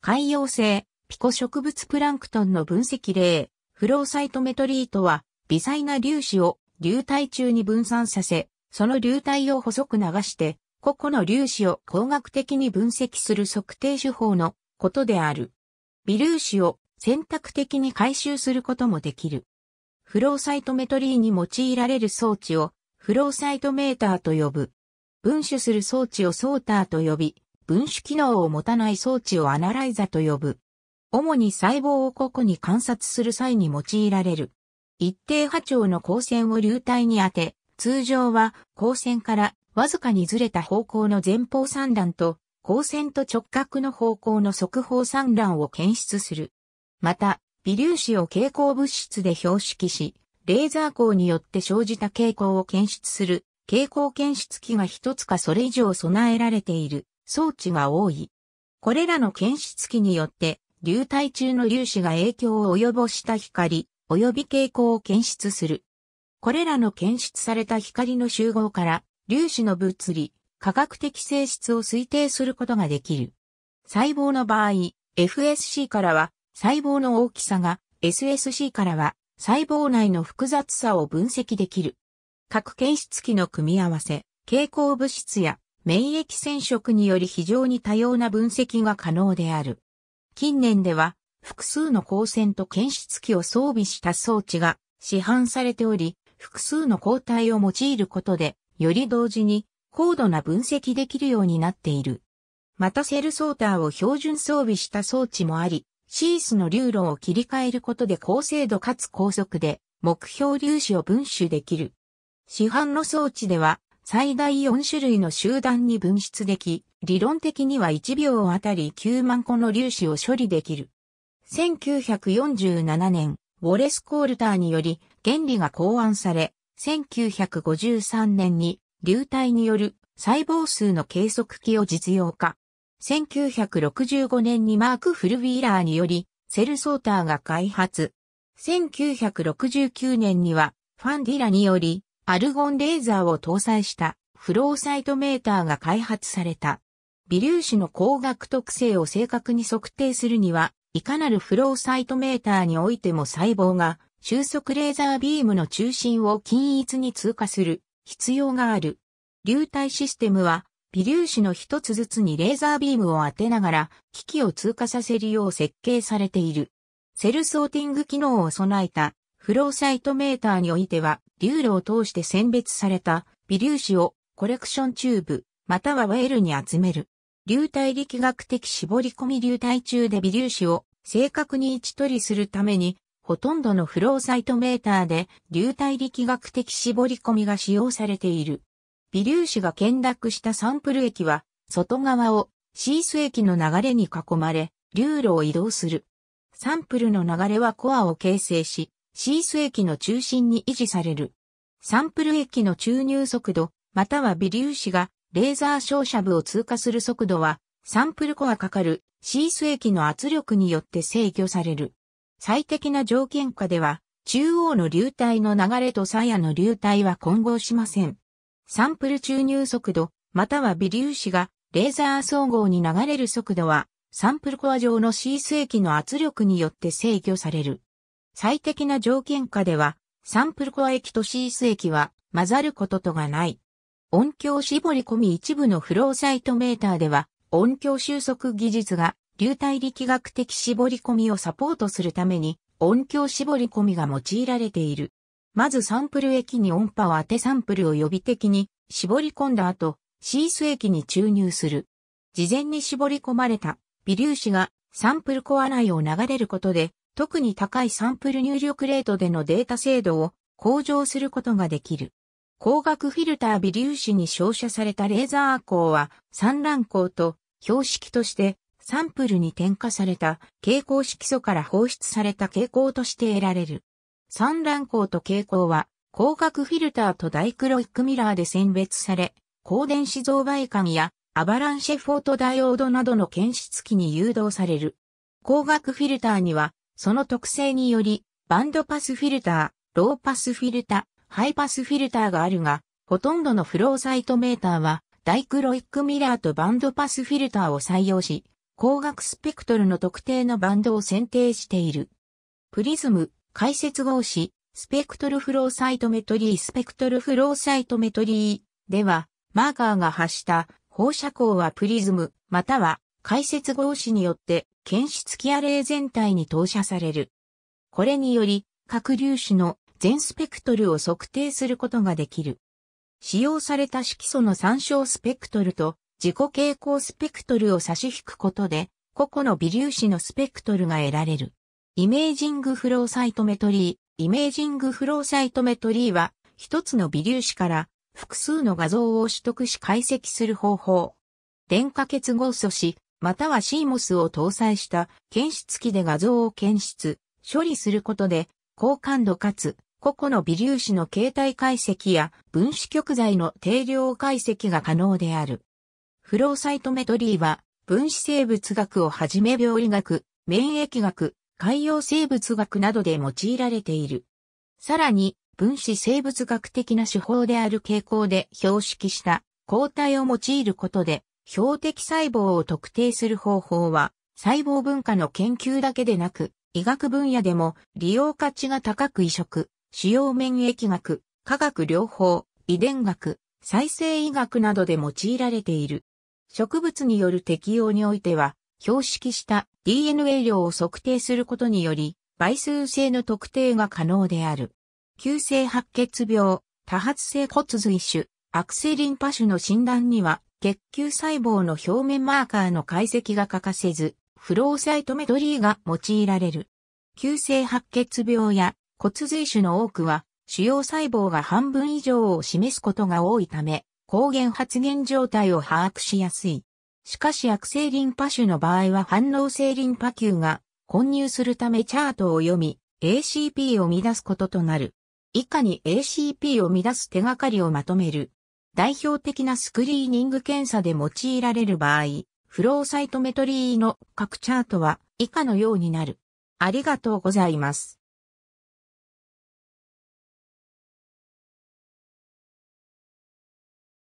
海洋性、ピコ植物プランクトンの分析例、フローサイトメトリートは、微細な粒子を流体中に分散させ、その流体を細く流して、個々の粒子を工学的に分析する測定手法のことである。微粒子を選択的に回収することもできる。フローサイトメトリーに用いられる装置をフローサイトメーターと呼ぶ。分子する装置をソーターと呼び、分子機能を持たない装置をアナライザと呼ぶ。主に細胞を個々に観察する際に用いられる。一定波長の光線を流体に当て、通常は光線からわずかにずれた方向の前方散乱と光線と直角の方向の側方散乱を検出する。また、微粒子を蛍光物質で標識し、レーザー光によって生じた蛍光を検出する、蛍光検出器が一つかそれ以上備えられている装置が多い。これらの検出器によって、流体中の粒子が影響を及ぼした光、及び傾向を検出する。これらの検出された光の集合から、粒子の物理、科学的性質を推定することができる。細胞の場合、FSC からは細胞の大きさが、SSC からは細胞内の複雑さを分析できる。各検出器の組み合わせ、蛍光物質や免疫染色により非常に多様な分析が可能である。近年では、複数の光線と検出器を装備した装置が市販されており、複数の抗体を用いることで、より同時に高度な分析できるようになっている。またセルソーターを標準装備した装置もあり、シースの流路を切り替えることで高精度かつ高速で目標粒子を分子できる。市販の装置では最大4種類の集団に分出でき、理論的には1秒あたり9万個の粒子を処理できる。1947年、ウォレス・コールターにより原理が考案され、1953年に流体による細胞数の計測器を実用化。1965年にマーク・フルビーラーにより、セルソーターが開発。1969年には、ファンディラにより、アルゴンレーザーを搭載したフローサイトメーターが開発された。微粒子の光学特性を正確に測定するには、いかなるフローサイトメーターにおいても細胞が収束レーザービームの中心を均一に通過する必要がある。流体システムは微粒子の一つずつにレーザービームを当てながら機器を通過させるよう設計されている。セルソーティング機能を備えたフローサイトメーターにおいては、流路を通して選別された微粒子をコレクションチューブ、またはウェールに集める。流体力学的絞り込み流体中で微粒子を正確に位置取りするために、ほとんどのフローサイトメーターで流体力学的絞り込みが使用されている。微粒子が見落したサンプル液は、外側をシース液の流れに囲まれ、流路を移動する。サンプルの流れはコアを形成し、シース液の中心に維持される。サンプル液の注入速度、または微粒子がレーザー照射部を通過する速度は、サンプルコアかかるシース液の圧力によって制御される。最適な条件下では、中央の流体の流れと鞘の流体は混合しません。サンプル注入速度、または微粒子がレーザー総合に流れる速度は、サンプルコア上のシース液の圧力によって制御される。最適な条件下では、サンプルコア液とシース液は混ざることとがない。音響絞り込み一部のフローサイトメーターでは、音響収束技術が流体力学的絞り込みをサポートするために、音響絞り込みが用いられている。まずサンプル液に音波を当てサンプルを予備的に絞り込んだ後、シース液に注入する。事前に絞り込まれた微粒子がサンプルコア内を流れることで特に高いサンプル入力レートでのデータ精度を向上することができる。光学フィルター微粒子に照射されたレーザー光は散乱光と標識としてサンプルに添加された蛍光色素から放出された蛍光として得られる。散乱光と蛍光は光学フィルターとダイクロイックミラーで選別され、光電子増倍管やアバランシェフォートダイオードなどの検出器に誘導される。光学フィルターにはその特性により、バンドパスフィルター、ローパスフィルタ、ー、ハイパスフィルターがあるが、ほとんどのフローサイトメーターは、ダイクロイックミラーとバンドパスフィルターを採用し、光学スペクトルの特定のバンドを選定している。プリズム、解説合子、スペクトルフローサイトメトリー、スペクトルフローサイトメトリーでは、マーカーが発した放射光はプリズム、または解説合子によって検出器アレイ全体に投射される。これにより、核粒子の全スペクトルを測定することができる。使用された色素の参照スペクトルと自己傾向スペクトルを差し引くことで、個々の微粒子のスペクトルが得られる。イメージングフローサイトメトリー。イメージングフローサイトメトリーは、一つの微粒子から複数の画像を取得し解析する方法。電化結合素子、または CMOS を搭載した検出機で画像を検出、処理することで、高感度かつ個々の微粒子の形態解析や分子極材の定量解析が可能である。フローサイトメトリーは、分子生物学をはじめ病理学、免疫学、海洋生物学などで用いられている。さらに、分子生物学的な手法である傾向で標識した抗体を用いることで、標的細胞を特定する方法は、細胞文化の研究だけでなく、医学分野でも利用価値が高く移植、主要免疫学、化学療法、遺伝学、再生医学などで用いられている。植物による適用においては、標識した DNA 量を測定することにより、倍数性の特定が可能である。急性白血病、多発性骨髄腫、悪性リンパ腫の診断には血球細胞の表面マーカーの解析が欠かせず、フローサイトメトリーが用いられる。急性白血病や骨髄腫の多くは、主要細胞が半分以上を示すことが多いため、抗原発現状態を把握しやすい。しかし悪性リンパ腫の場合は反応性リンパ球が混入するためチャートを読み、ACP を乱すこととなる。以下に ACP を乱す手がかりをまとめる。代表的なスクリーニング検査で用いられる場合、フローサイトメトリーの各チャートは以下のようになる。ありがとうございます。